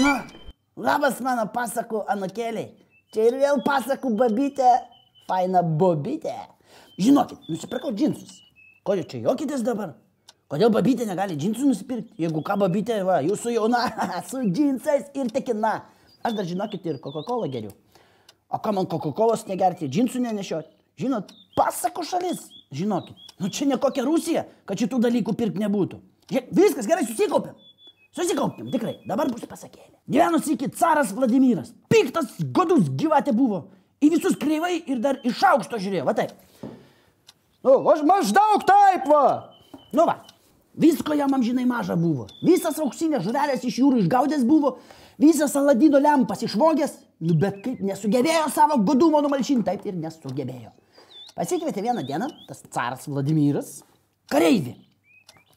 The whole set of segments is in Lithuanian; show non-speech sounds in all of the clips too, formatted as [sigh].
Nu, labas mano pasakų anukėliai. Čia ir vėl pasakų babytė. Faina bobytė. Žinokit, nusipirkau džinsus. Kodėl čia jokitės dabar? Kodėl babytė negali džinsų nusipirkti? Jeigu ką babytė, va, jūsų jauna, [laughs] su džinsais ir tekina. Aš dar žinokit ir Coca-Cola geriu. O ką man Coca-Colos negerti, džinsų nenešiot? Žinot, pasakų šalis, žinokit. Nu čia ne kokia Rusija, kad šitų dalykų pirkti nebūtų. Viskas gerai susikaupėm. Susikaupkim, tikrai, dabar bus pasakėlė. Gyvenus iki caras Vladimiras. Piktas, godus gyvate buvo. Į visus kreivai ir dar iš aukšto žiūrėjo, va taip. Nu, aš maždaug taip, va. Nu va, visko jam amžinai maža buvo. Visas auksinės žuvelės iš jūrų išgaudęs buvo, visas aladino lempas išvogęs, nu bet kaip nesugebėjo savo godumo numalšinti, taip ir nesugebėjo. Pasikvietė vieną dieną tas caras Vladimiras kareivį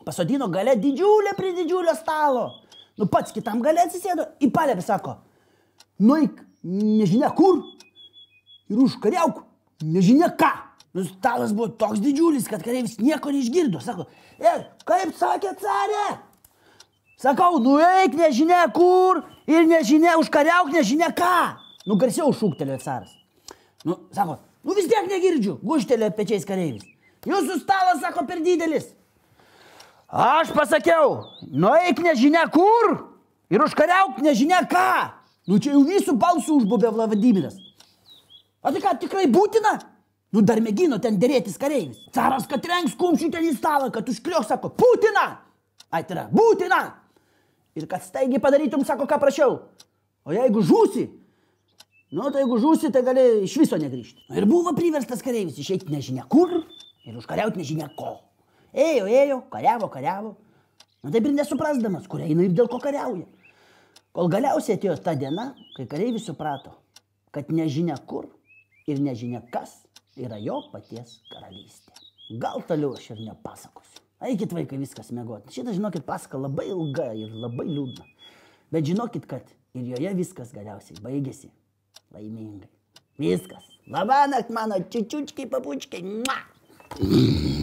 pasodino gale didžiulę prie didžiulio stalo. Nu pats kitam gale atsisėdo, į palėpį sako, nuik nežinia kur ir užkariauk nežinia ką. Nu stalas buvo toks didžiulis, kad kareivis nieko neišgirdo. Sako, e, kaip sakė carė? Sakau, nueik nežinia kur ir nežinia užkariauk nežinia ką. Nu garsiau šūktelėjo caras. Nu, sako, nu vis tiek negirdžiu, guštelėjo pečiais kareivis. Jūsų stalas, sako, per didelis. Aš pasakiau, nueik nežinia kur ir užkariauk nežinia ką. Nu čia jau visų balsų užbubė Vladimiras. O tai ką tikrai būtina? Nu dar mėgino ten dėrėtis kareivis. Caras, kad rengs kumščių ten į stalą, kad užkliok, sako, Putina! Aitira, būtina! Ir kad staigiai padarytum, sako, ką prašiau. O jeigu žūsi, nu tai jeigu žūsi, tai gali iš viso negryžti. Ir buvo priverstas kareivis išeiti nežinia kur ir užkariauti nežinia ko. Ėjo, ėjo, kariavo, kariavo. Na taip ir nesuprasdamas, kur eina ir dėl ko kariauja. Kol galiausiai atėjo ta diena, kai kareivis suprato, kad nežinia kur ir nežinia kas yra jo paties karalystė. Gal toliau aš ir nepasakosiu. Eikit vaikai viskas mėgoti. Šitą žinokit pasaka labai ilga ir labai liūdna. Bet žinokit, kad ir joje viskas galiausiai baigėsi laimingai. Viskas. Labanakt mano čičiučkiai papučkiai. Mua!